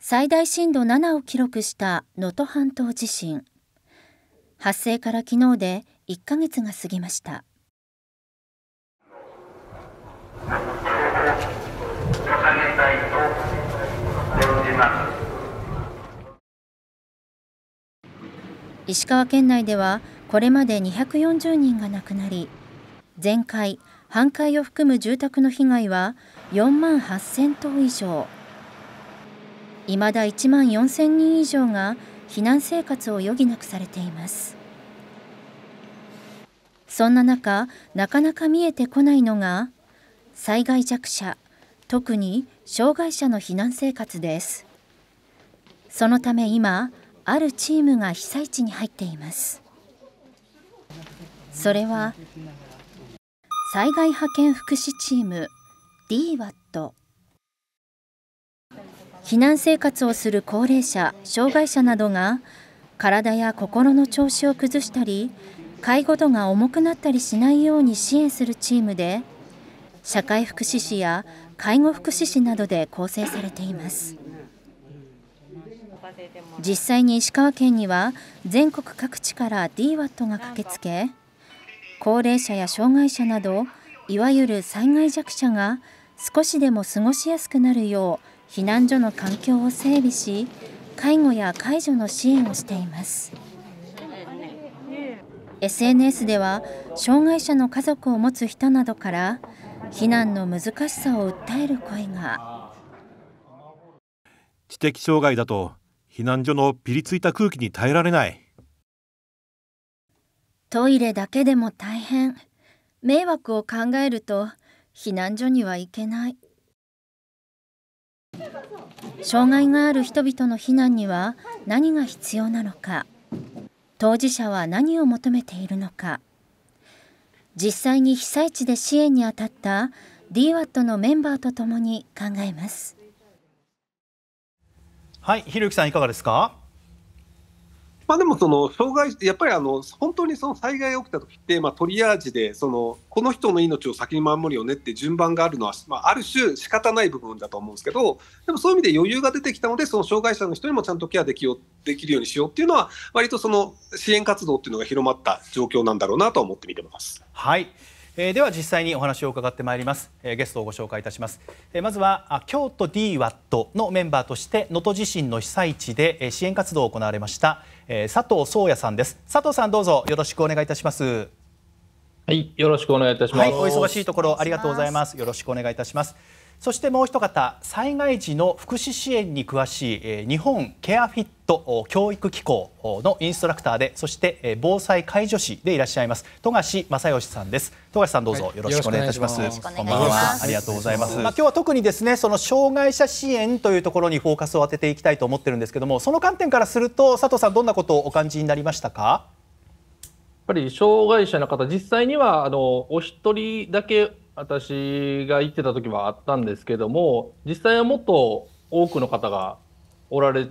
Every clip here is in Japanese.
最大震度7を記録した能登半島地震発生から昨日で1ヶ月が過ぎました石川県内ではこれまで240人が亡くなり全壊半壊を含む住宅の被害は4万8000棟以上いまだ1万4000人以上が避難生活を余儀なくされていますそんな中なかなか見えてこないのが災害弱者特に障害者の避難生活ですそのため今あるチームが被災地に入っていますそれは災害派遣福祉チーム DWAT 避難生活をする高齢者障害者などが体や心の調子を崩したり介護度が重くなったりしないように支援するチームで社会福祉士や介護福祉士などで構成されています実際に石川県には全国各地から DWAT が駆けつけ高齢者や障害者などいわゆる災害弱者が少しでも過ごしやすくなるよう避難所の環境を整備し介護や介助の支援をしています SNS では障害者の家族を持つ人などから避難の難しさを訴える声が知的障害だと避難所のピリついた空気に耐えられないトイレだけでも大変。迷惑を考えると避難所には行けない。障害がある人々の避難には何が必要なのか当事者は何を求めているのか実際に被災地で支援に当たった DWAT のメンバーと共に考えますはい、ひろゆきさんいかがですかまあ、でもその障害、やっぱりあの本当にその災害が起きた時って、まトリアージでその、この人の命を先に守るよねって順番があるのは、まあ、ある種、仕方ない部分だと思うんですけど、でもそういう意味で余裕が出てきたので、その障害者の人にもちゃんとケアできよできるようにしようっていうのは、割とその支援活動っていうのが広まった状況なんだろうなと思って見てます。はいえー、では実際にお話を伺ってまいります、えー、ゲストをご紹介いたします、えー、まずはあ京都 DWAT のメンバーとして能登地震の被災地で、えー、支援活動を行われました、えー、佐藤宗也さんです佐藤さんどうぞよろしくお願いいたしますはいよろしくお願いいたします、はい、お忙しいところありがとうございますよろしくお願いいたしますそしてもう一方災害時の福祉支援に詳しい日本ケアフィット教育機構のインストラクターでそして防災介助士でいらっしゃいます富樫正義さんです富樫さんどうぞよろしくお願いいたします、こんばんはありがとうございますまあ今日は特にですねその障害者支援というところにフォーカスを当てていきたいと思ってるんですけどもその観点からすると佐藤さんどんなことをお感じになりましたかやっぱり障害者の方実際にはあのお一人だけ私が行ってた時はあったんですけども実際はもっと多くの方がおられ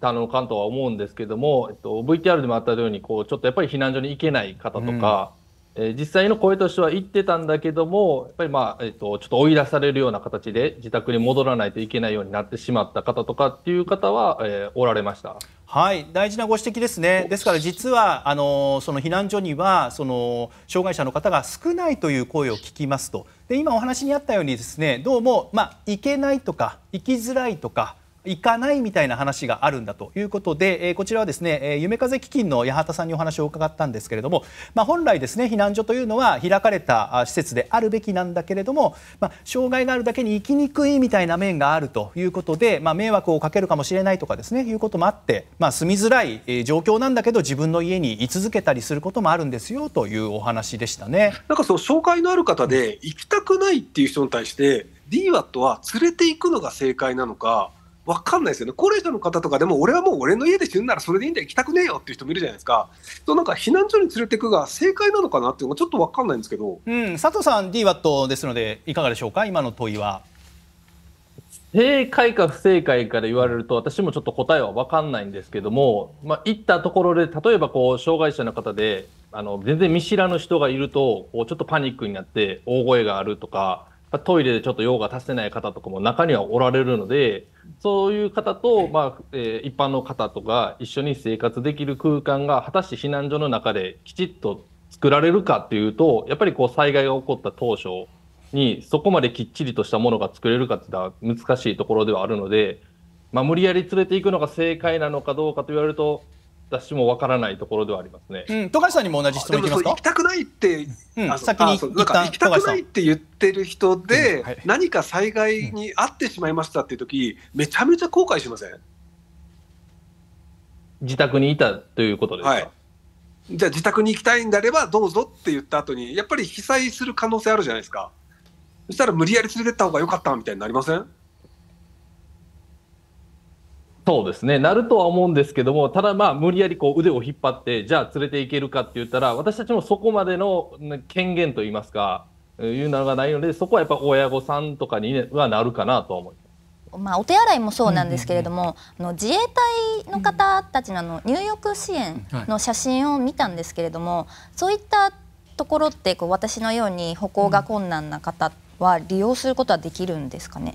たのかとは思うんですけども、えっと、VTR でもあったようにこうちょっとやっぱり避難所に行けない方とか、うん、えー、実際の声としては行ってたんだけどもやっぱりまあ、えっと、ちょっと追い出されるような形で自宅に戻らないといけないようになってしまった方とかっていう方は、えー、おられました。はい、大事なご指摘ですね。ですから実はあのその避難所にはその障害者の方が少ないという声を聞きますと、で今お話にあったようにですね、どうもまあ、行けないとか行きづらいとか。いかないみたいな話があるんだということで、えこちらはですね、え夢風基金の八幡さんにお話を伺ったんですけれども、まあ、本来ですね避難所というのは開かれた施設であるべきなんだけれども、まあ、障害があるだけに行きにくいみたいな面があるということで、まあ、迷惑をかけるかもしれないとかですねいうこともあって、まあ、住みづらい状況なんだけど自分の家に居続けたりすることもあるんですよというお話でしたね。なんかその障害のある方で行きたくないっていう人に対して DWAT は連れていくのが正解なのか分かんないですよね、高齢者の方とかでも、俺はもう俺の家で死ぬならそれでいいんだよ、行きたくねえよっていう人もいるじゃないですか、そなんか避難所に連れていくが正解なのかなっていうのがちょっと分かんないんですけど、うん、佐藤さん、DWAT ですので、いかがでしょうか、今の問いは。正解か不正解から言われると私もちょっと答えは分かんないんですけども、まあ、行ったところで例えばこう障害者の方であの全然見知らぬ人がいるとこうちょっとパニックになって大声があるとかトイレでちょっと用が足せない方とかも中にはおられるので、そういう方と、まあえー、一般の方とか一緒に生活できる空間が果たして避難所の中できちっと作られるかっていうと、やっぱりこう災害が起こった当初にそこまできっちりとしたものが作れるかっていうのは難しいところではあるので、まあ、無理やり連れていくのが正解なのかどうかと言われると、私もわからないところではありますね。うん、富樫さんにも同じ質問いきますか。行きたくないって、うん、先に行きたくないって言ってる人で、うんはい、何か災害にあってしまいましたっていう時、うん、めちゃめちゃ後悔しません。自宅にいたということですか。はい、じゃあ自宅に行きたいんであればどうぞって言った後にやっぱり被災する可能性あるじゃないですか。そしたら無理やり連れてった方が良かったみたいになりません。そうですね、なるとは思うんですけども、ただまあ、無理やりこう腕を引っ張って、じゃあ連れていけるかって言ったら、私たちもそこまでの権限といいますか、いうのがないので、そこはやっぱ親御さんとかにはなるかなと思います。まあ、お手洗いもそうなんですけれども、あの自衛隊の方たちのの入浴支援の写真を見たんですけれども、そういったところってこう私のように歩行が困難な方は利用することはできるんですかね。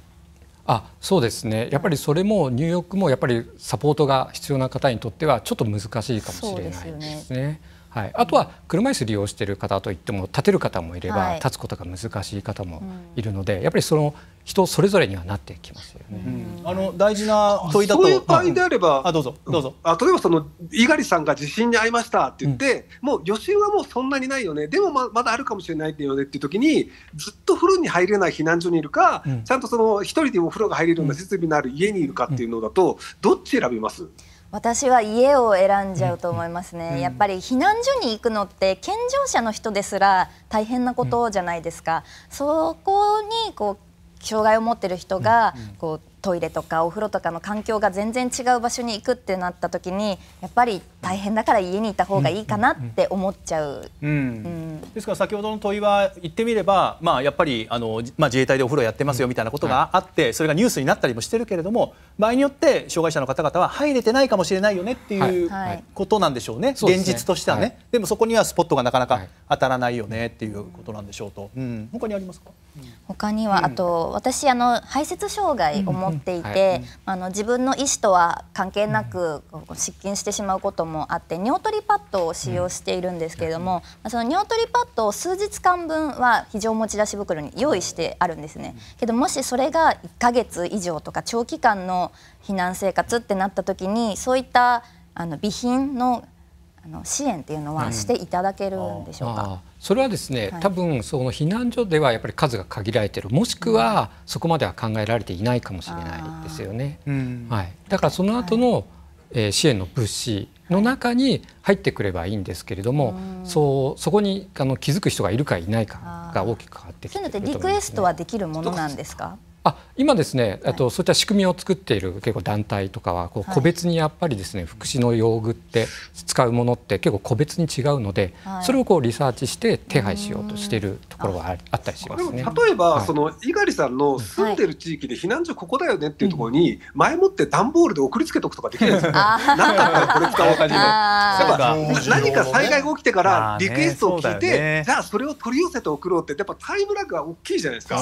あそうですねやっぱりそれも入浴もやっぱりサポートが必要な方にとってはちょっと難しいかもしれないですね。はい、あとは車椅子利用している方といっても立てる方もいれば、立つことが難しい方もいるので、やっぱりその人それぞれにはなってきますよね。うん、あの大事な問いだとそういう場合であれば、あどうぞどうぞ。あ例えばその猪狩さんが地震に遭いましたって言って、うん、もう余震はもうそんなにないよね。でもままだあるかもしれないよねっていう時に、ずっと風呂に入れない避難所にいるか、うん、ちゃんとその一人でお風呂が入れるような設備のある家にいるかっていうのだと、どっち選びます？私は家を選んじゃうと思いますね、うん、やっぱり避難所に行くのって健常者の人ですら大変なことじゃないですか、うん、そこにこう障害を持ってる人がこうトイレとかお風呂とかの環境が全然違う場所に行くってなった時にやっぱり大変だから家にいた方がいいかなって思っちゃう、うんですから先ほどの問いは言ってみれば、まあ、やっぱりあの、まあ、自衛隊でお風呂やってますよみたいなことがあって、それがニュースになったりもしてるけれども場合によって障害者の方々は入れてないかもしれないよねっていう、ことなんでしょうね、現実としてはね、でもそこにはスポットがなかなか当たらないよねっていうことなんでしょうと、うん、他にありますか他には、あと私あの排泄障害を持っていて、あの自分の意思とは関係なく、失禁してしまうこともあって尿取りパッドを使用しているんですけれども、その尿取りパッドを数日間分は非常持ち出し袋に用意してあるんですね。けどもしそれが1ヶ月以上とか長期間の避難生活ってなった時にそういったあの備品のあの支援っていうのはしていただけるんでしょうか。うんそれはですね、はい、多分その避難所ではやっぱり数が限られてるもしくはそこまでは考えられていないかもしれないですよね。うん、はい、だからその後の、はい、えー、支援の物資の中に入ってくればいいんですけれども、はい、そうそこにあの気づく人がいるかいないかが大きく変わってきてるといね、リクエストはできるものなんですかあ今ですね、えっと、そういった仕組みを作っている結構団体とかはこう個別にやっぱりですね、福祉の用具って使うものって結構個別に違うので、それをこうリサーチして手配しようとしているところはあったりしますね。例えば、はい、その猪狩さんの住んでる地域で避難所ここだよねっていうところに前もって段ボールで送りつけておくとかできないですか。なんかあったらこれ使おうかじやっぱ何か災害が起きてからリクエストを聞いて、じゃあそれを取り寄せて送ろうってやっぱタイムラグが大きいじゃないですか。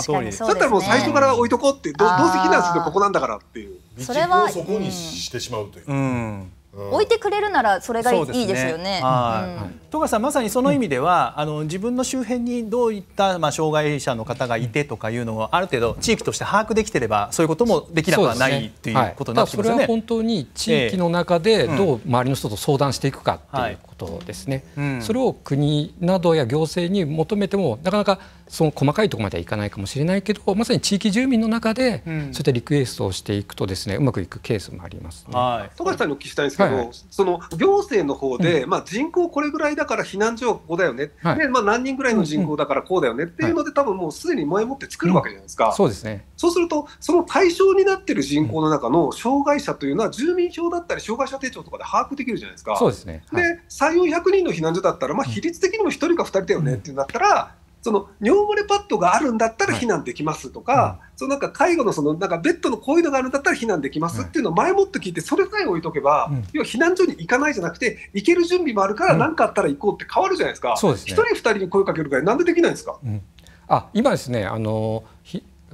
だったらもう最初から置いとこう。ってどどうせ避難するのここなんだからっていうそれはそこにしてしまうという。うん置いてくれるならそれがいいですよね。はい戸川さんまさにその意味では、うん、あの自分の周辺にどういったまあ障害者の方がいてとかいうのをある程度地域として把握できてればそういうこともできなくはない、ね、っていうことになってますよね。はい、それは本当に地域の中でどう周りの人と相談していくかっていうことですね。はいうん、それを国などや行政に求めてもなかなかその細かいところまではいかないかもしれないけどまさに地域住民の中で、そういったリクエストをしていくとですねうまくいくケースもあります、ね、はい、富樫さんにお聞きしたいんですけど、はいはい、その行政の方で、うん、まあ、人口これぐらいだから避難所はここだよね、はい、でまあ、何人ぐらいの人口だからこうだよねっていうので、多分もうすでに前もって作るわけじゃないですか、そうですねそうするとその対象になってる人口の中の障害者というのは住民票だったり障害者手帳とかで把握できるじゃないですかそうですね、はい、で3 4 0人の避難所だったら、まあ、比率的にも1人か2人だよねってなったら、その尿漏れパッドがあるんだったら避難できますとか、はい、そのなんか介護のそのなんかベッドのこういうのがあるんだったら避難できますっていうのを前もって聞いて、それさえ置いとけば、うん、要は避難所に行かないじゃなくて、行ける準備もあるから、何かあったら行こうって変わるじゃないですか、一、うんね、人、二人に声かけるぐらい、なんでできないんですか、うん、あ今ですねあの、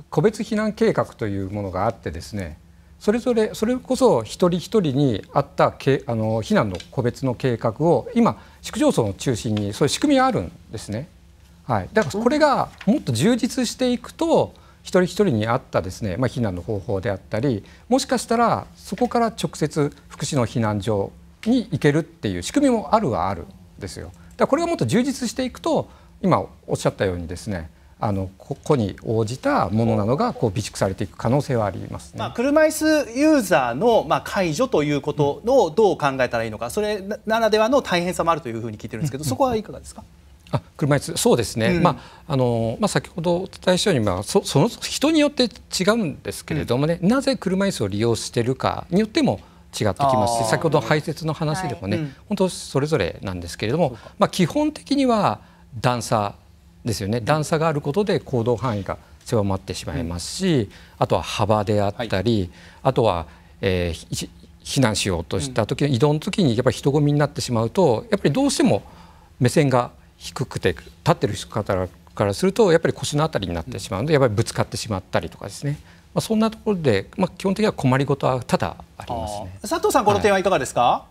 個別避難計画というものがあってですね、それぞれそれこそ一人一人にあったけあの避難の個別の計画を今市区町村を中心にそういう仕組みがあるんですね。はい、だからこれがもっと充実していくと一人一人に合ったですね、まあ、避難の方法であったりもしかしたらそこから直接福祉の避難所に行けるっていう仕組みもあるはあるんですよ。だこれがもっと充実していくと今おっしゃったようにですねあのここに応じたものなどがこう備蓄されていく可能性はあります、ね、まあ、車椅子ユーザーのまあ解除ということをどう考えたらいいのかそれならではの大変さもあるというふうに聞いてるんですけどそこはいかがですかあ車椅子そうですね、うん、まああのまあ、先ほどお伝えしたように、まあ、そその人によって違うんですけれどもね、うん、なぜ車椅子を利用しているかによっても違ってきますし先ほどの排泄の話でもね、はい、本当それぞれなんですけれども、まあ、基本的には段差ですよね段差があることで行動範囲が狭まってしまいますし、あとは幅であったり、はい、あとは、えー、避難しようとした時の移動の時にやっぱり人混みになってしまうとやっぱりどうしても目線が低くて立ってる方からするとやっぱり腰の辺りになってしまうのでやっぱりぶつかってしまったりとかですね、まあ、そんなところで、まあ、基本的には困りごとはただあります、ね、佐藤さんこの点はいかがですか、は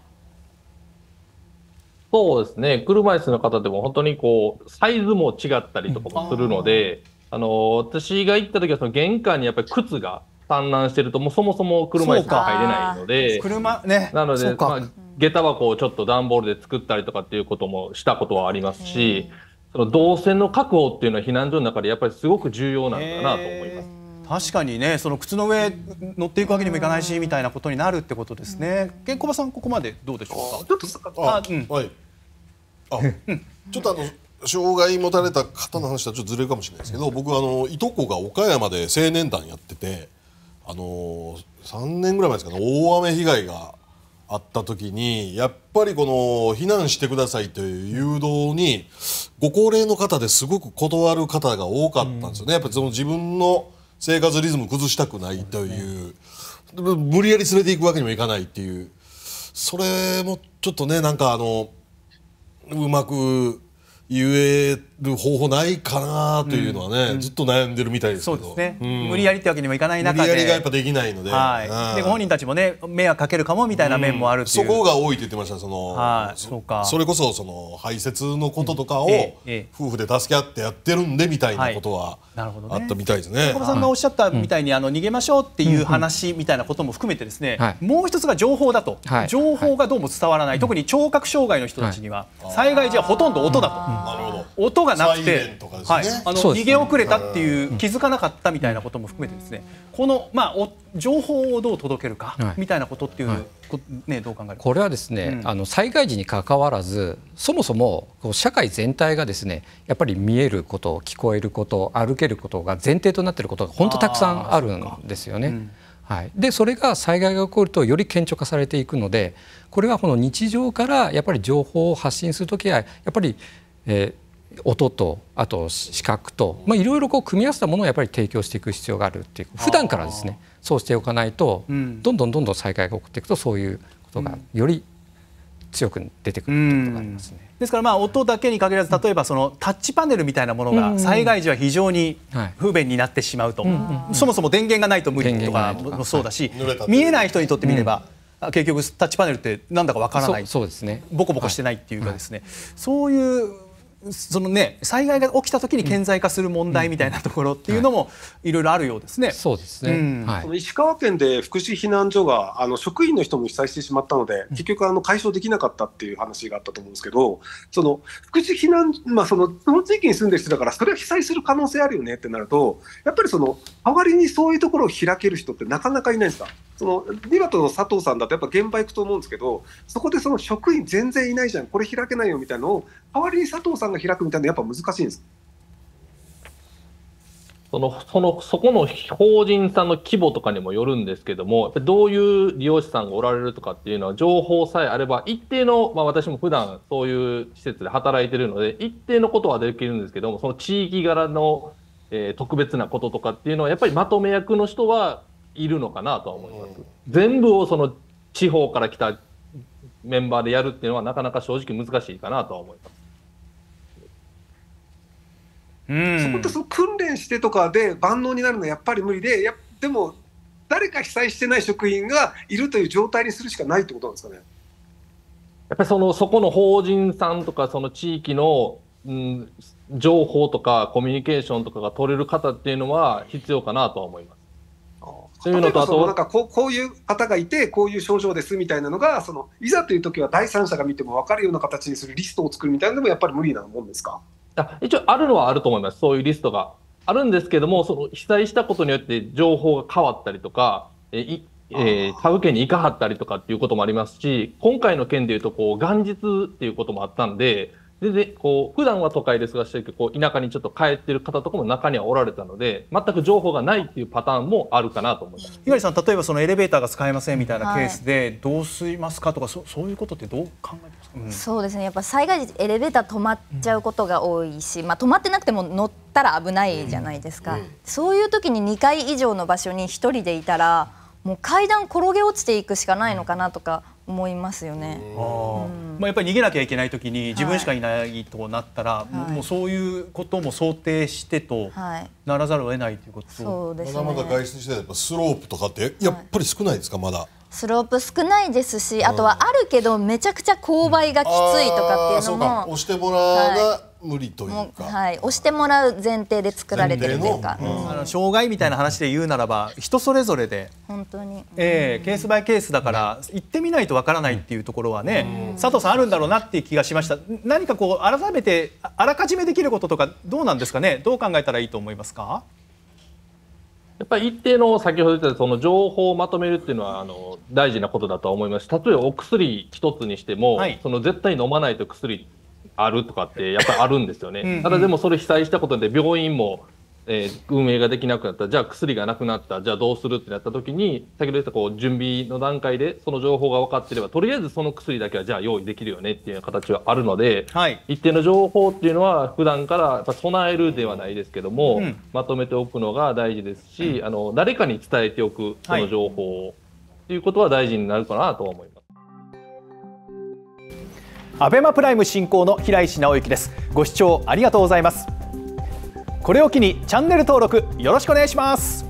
い、そうですね車椅子の方でも本当にこうサイズも違ったりとかもするので、うん、ああの私が行った時はその玄関にやっぱり靴が散乱してるともうそもそも車椅子が入れないので車ねなので、まあ、下駄箱をちょっと段ボールで作ったりとかっていうこともしたことはありますし、その動線の確保っていうのは避難所の中でやっぱりすごく重要なんだなと思います。確かにねその靴の上乗っていくわけにもいかないしみたいなことになるってことですね。健康さんここまでどうでしょうか。あ、うん、はい。あ、ちょっとあの。障害持たれた方の話はちょっとずれるかもしれないですけど僕あのいとこが岡山で青年団やっててあの三年ぐらい前ですかね大雨被害があった時にやっぱりこの避難してくださいという誘導にご高齢の方ですごく断る方が多かったんですよね、やっぱその自分の生活リズム崩したくないという、ね、無理やり連れていくわけにもいかないっていうそれもちょっとねなんかあのうまく言える方法ないかなというのはね、うん、ずっと悩んでるみたいですそうですね、うん、無理やりってわけにもいかない中で無理やりがやっぱできないので,、はい、でご本人たちもね迷惑かけるかもみたいな面もあるそこが多いって言ってましたその、はい、そうかそれこそその排泄のこととかを、夫婦で助け合ってやってるんでみたいなことは、なるほどあったみたいですね。小、ね、さんがおっしゃったみたいに、あの逃げましょうっていう話みたいなことも含めてですね、はい、もう一つが情報だと、情報がどうも伝わらない、特に聴覚障害の人たちには、災害時はほとんど音だと。なるほど音がなくて、はい、あの逃げ遅れたっていう気づかなかったみたいなことも含めてですね、このまあお情報をどう届けるかみたいなことっていう、ねどう考えるこれはですね、あの災害時にかかわらずそもそも社会全体がですねやっぱり見えること聞こえること歩けることが前提となっていることが本当たくさんあるんですよね。はい、でそれが災害が起こるとより顕著化されていくのでこれはこの日常からやっぱり情報を発信する時はやっぱり、えー音とあと視覚といろいろ組み合わせたものをやっぱり提供していく必要があるっていう普段からですねそうしておかないと、どんどんどんどん災害が起こっていくとそういうことがより強く出てくるということがありますね。ですからまあ音だけに限らず例えばそのタッチパネルみたいなものが災害時は非常に不便になってしまうと、そもそも電源がないと無理とかもそうだし、見えない人にとってみれば、結局タッチパネルってなんだかわからないそうですねボコボコしてないっていうかですね、そういうそのね災害が起きた時に顕在化する問題みたいなところっていうのもいろいろあるようですね。そうですね。うんはい、石川県で福祉避難所があの職員の人も被災してしまったので、結局あの解消できなかったっていう話があったと思うんですけど、その福祉避難まあそのその地域に住んでる人だからそれは被災する可能性あるよねってなると、やっぱりその代わりにそういうところを開ける人ってなかなかいないんですか。そのニラトの佐藤さんだとやっぱ現場行くと思うんですけどそこでその職員全然いないじゃんこれ開けないよみたいなのを代わりに佐藤さんが開くみたいなやっぱ難しいんですそのそのそこの法人さんの規模とかにもよるんですけどもどういう利用者さんがおられるとかっていうのは情報さえあれば一定の、まあ、私も普段そういう施設で働いてるので一定のことはできるんですけどもその地域柄の、えー、特別なこととかっていうのはやっぱりまとめ役の人はいるのかなとは思います。全部をその地方から来たメンバーでやるっていうのはなかなか正直難しいかなとは思います。うん、そこってその訓練してとかで万能になるのはやっぱり無理でやでも誰か被災してない職員がいるという状態にするしかないってことなんですかね。やっぱりそのそこの法人さんとかその地域の、うん、情報とかコミュニケーションとかが取れる方っていうのは必要かなとは思います。そういうのとあとなんかこうこういう方がいてこういう症状ですみたいなのがそのいざという時は第三者が見ても分かるような形にするリストを作るみたいなのもやっぱり無理なもんですかあ一応あるのはあると思いますそういうリストがあるんですけどもその被災したことによって情報が変わったりとかえー、他府県に行かはったりとかっていうこともありますし今回の件でいうとこう元日っていうこともあったんでででこう普段は都会で過ごしてるけどこう田舎にちょっと帰ってる方とかも中にはおられたので全く情報がないっていうパターンもあるかなと思います猪狩さん例えばそのエレベーターが使えませんみたいなケースで、どうすいますかとかそそういうことってどう考えますか、うん、そうですねやっぱ災害時エレベーター止まっちゃうことが多いし、まあ、止まってなくても乗ったら危ないじゃないですか、うんうん、そういう時に2階以上の場所に一人でいたらもう階段転げ落ちていくしかないのかなとか思いますよね。まあやっぱり逃げなきゃいけないときに自分しかいないとなったら、はい、もうそういうことも想定してとならざるを得ないということ。はいね、まだまだ外出してやっぱスロープとかってやっぱり少ないですかまだ。スロープ少ないですし、あとはあるけどめちゃくちゃ勾配がきついとかっていうのも、うん、押してもらが無理というか、はい、押してもらう前提で作られてるというか、うん、障害みたいな話で言うならば人それぞれで本当に、えー、ケースバイケースだから行ってみないとわからないっていうところはね、佐藤さんあるんだろうなっていう気がしました何かこう改めてあらかじめできることとかどうなんですかねどう考えたらいいと思いますかやっぱり一定の先ほど言ったその情報をまとめるっていうのはあの大事なことだとは思います例えばお薬一つにしても、はい、その絶対飲まないと薬あるとかってやっぱりあるんですよね。うんうん、ただでもそれ被災したことで病院も、えー、運営ができなくなったじゃあ薬がなくなったじゃあどうするってなった時に先ほど言ったこう準備の段階でその情報が分かってればとりあえずその薬だけはじゃあ用意できるよねっていう形はあるので、はい、一定の情報っていうのは普段からやっぱ備えるではないですけども、うん、まとめておくのが大事ですし、うん、あの誰かに伝えておくその情報を、はい、っていうことは大事になるかなと思います。アベマプライム進行の平石直之ですご視聴ありがとうございますこれを機にチャンネル登録よろしくお願いします